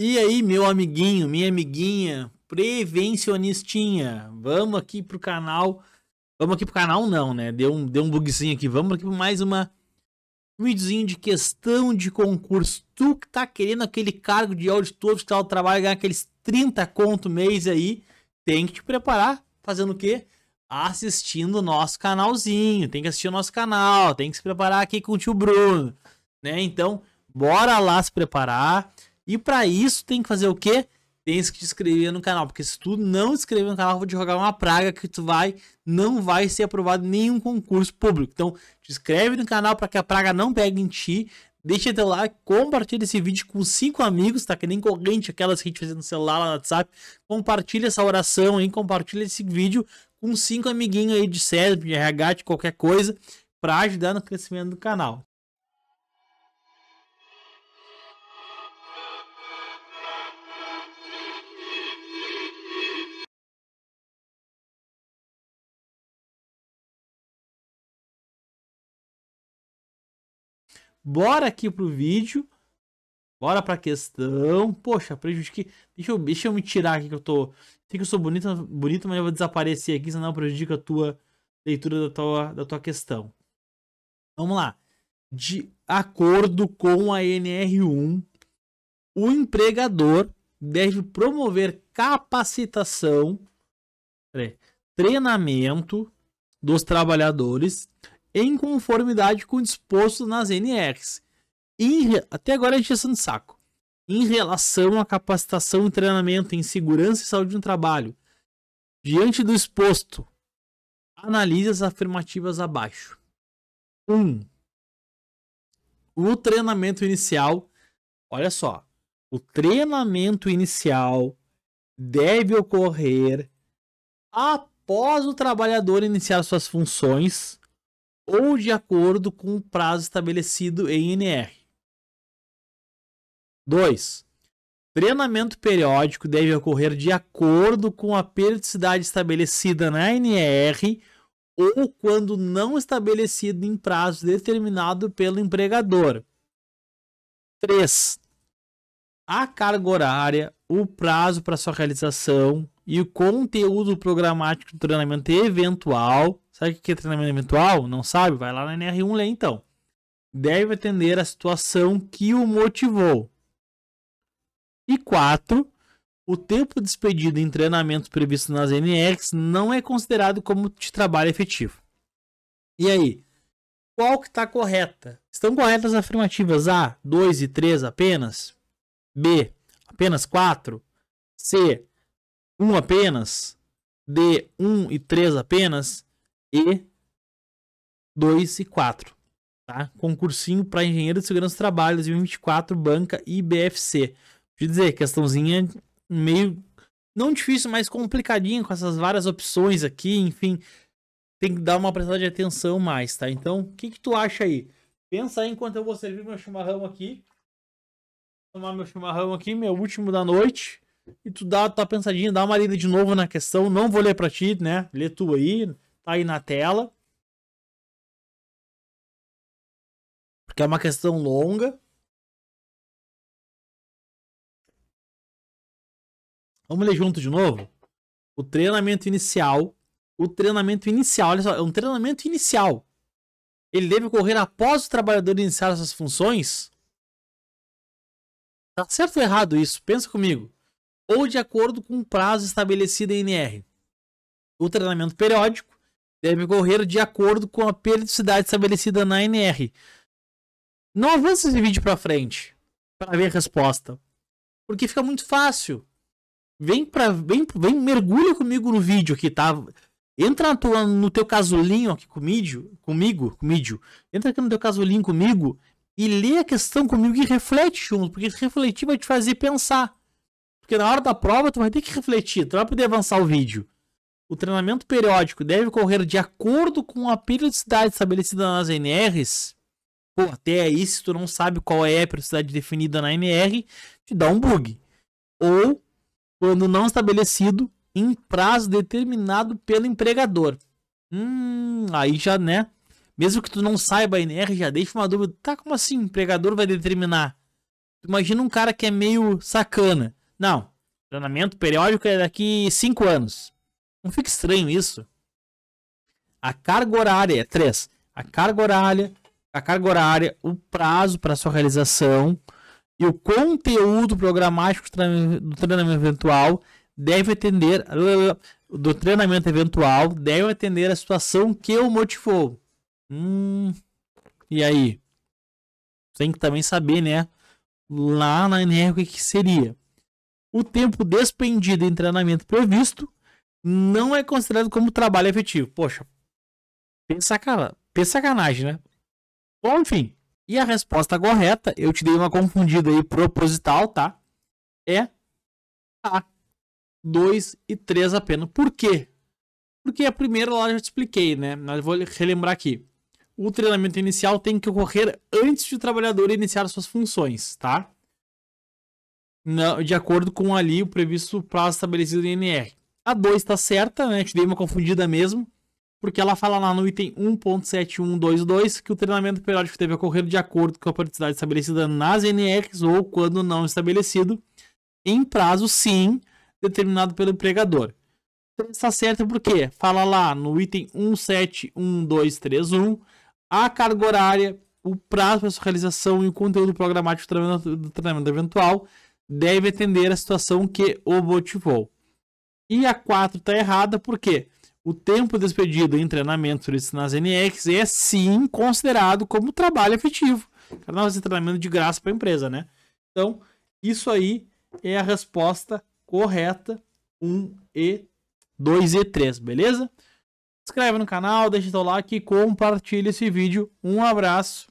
E aí, meu amiguinho, minha amiguinha, prevencionistinha, vamos aqui pro canal. Vamos aqui pro canal não, né? Deu um, deu um bugzinho aqui. Vamos aqui para mais uma um videozinho de questão de concurso. Tu que tá querendo aquele cargo de auditor tá do trabalho, ganhar aqueles 30 conto mês aí, tem que te preparar fazendo o quê? Assistindo o nosso canalzinho. Tem que assistir o nosso canal, tem que se preparar aqui com o tio Bruno, né? Então, bora lá se preparar e para isso tem que fazer o quê? Tem que te inscrever no canal, porque se tu não inscrever no canal, eu vou te jogar uma praga que tu vai não vai ser aprovado em nenhum concurso público. Então, te inscreve no canal para que a praga não pegue em ti. Deixa teu like, compartilha esse vídeo com cinco amigos, tá? Que nem corrente, aquelas que a gente fazia no celular, lá no WhatsApp. Compartilha essa oração aí, compartilha esse vídeo com cinco amiguinhos aí de SESB, de RH, de qualquer coisa, para ajudar no crescimento do canal. Bora aqui pro vídeo. Bora pra questão. Poxa, prejudiquei. Deixa eu, deixa eu me tirar aqui que eu tô. Sei que eu sou bonito, bonito mas eu vou desaparecer aqui, senão prejudica a tua leitura da tua, da tua questão. Vamos lá. De acordo com a NR1, o empregador deve promover capacitação, treinamento dos trabalhadores em conformidade com o disposto nas NRs. Em, até agora a gente está no saco. Em relação à capacitação e treinamento em segurança e saúde no trabalho, diante do exposto, analise as afirmativas abaixo. 1. Um, o treinamento inicial, olha só, o treinamento inicial deve ocorrer após o trabalhador iniciar suas funções ou de acordo com o prazo estabelecido em NR. 2. Treinamento periódico deve ocorrer de acordo com a periodicidade estabelecida na NR ou quando não estabelecido em prazo determinado pelo empregador. 3. A carga horária, o prazo para sua realização e o conteúdo programático do treinamento eventual Sabe o que é treinamento eventual? Não sabe? Vai lá na NR1 lê então. Deve atender a situação que o motivou. E 4. O tempo despedido em treinamentos previstos nas NRs não é considerado como de trabalho efetivo. E aí? Qual que está correta? Estão corretas as afirmativas A, 2 e 3 apenas? B, apenas 4? C, 1 apenas? D, 1 e 3 apenas? E 2 e 4. Tá? Concursinho para engenheiro de segurança do trabalho 2024, banca IBFC de Deixa dizer, questãozinha meio não difícil, mas complicadinho com essas várias opções aqui, enfim, tem que dar uma prestada de atenção mais, tá? Então, o que que tu acha aí? Pensa aí enquanto eu vou servir meu chimarrão aqui. tomar meu chimarrão aqui, meu último da noite. E tu dá tua tá pensadinha, dá uma lida de novo na questão. Não vou ler pra ti, né? Lê tu aí aí na tela. Porque é uma questão longa. Vamos ler junto de novo? O treinamento inicial. O treinamento inicial, olha só, é um treinamento inicial. Ele deve ocorrer após o trabalhador iniciar essas funções? Tá certo ou errado isso? Pensa comigo. Ou de acordo com o prazo estabelecido em NR. O treinamento periódico deve correr de acordo com a periodicidade estabelecida na NR. Não avança esse vídeo para frente para ver a resposta, porque fica muito fácil. Vem para vem, vem mergulha comigo no vídeo aqui, tá? Entra no teu casulinho aqui comigo, comigo, comigo. Entra aqui no teu casulinho comigo e lê a questão comigo e reflete junto, porque refletir vai te fazer pensar. Porque na hora da prova tu vai ter que refletir, tu vai poder avançar o vídeo. O treinamento periódico deve ocorrer de acordo com a periodicidade estabelecida nas NRs. Pô, até aí, se tu não sabe qual é a periodicidade definida na NR, te dá um bug. Ou, quando não estabelecido, em prazo determinado pelo empregador. Hum, aí já, né? Mesmo que tu não saiba a NR, já deixa uma dúvida. Tá, como assim? O empregador vai determinar? Imagina um cara que é meio sacana. Não, treinamento periódico é daqui 5 anos. Não fica estranho isso? A carga horária, é 3. A carga horária, a carga horária, o prazo para sua realização e o conteúdo programático do treinamento eventual deve atender do treinamento eventual deve atender a situação que o motivou. Hum, e aí? Tem que também saber, né? Lá na NR o que, que seria. O tempo despendido em treinamento previsto não é considerado como trabalho efetivo. Poxa, pensa, sacanagem, né? Bom, enfim. E a resposta correta, eu te dei uma confundida aí proposital, tá? É A. 2 e 3 apenas. Por quê? Porque a primeira lá eu já te expliquei, né? Mas vou relembrar aqui. O treinamento inicial tem que ocorrer antes de o trabalhador iniciar suas funções, tá? de acordo com ali o previsto prazo estabelecido em NR. A 2 tá certa, né? Te dei uma confundida mesmo. Porque ela fala lá no item 1.7122 que o treinamento periódico deve ocorrer de acordo com a periodicidade estabelecida nas NRs ou, quando não estabelecido, em prazo sim determinado pelo empregador. Está então, certo porque fala lá no item 171231 a carga horária, o prazo para sua realização e o conteúdo programático do treinamento eventual deve atender a situação que o motivou. E a 4 está errada porque o tempo despedido em treinamentos nas NX é sim considerado como trabalho efetivo. Canal de treinamento de graça para a empresa, né? Então, isso aí é a resposta correta 1 e 2 e 3, beleza? Se inscreve no canal, deixa seu like e compartilha esse vídeo. Um abraço.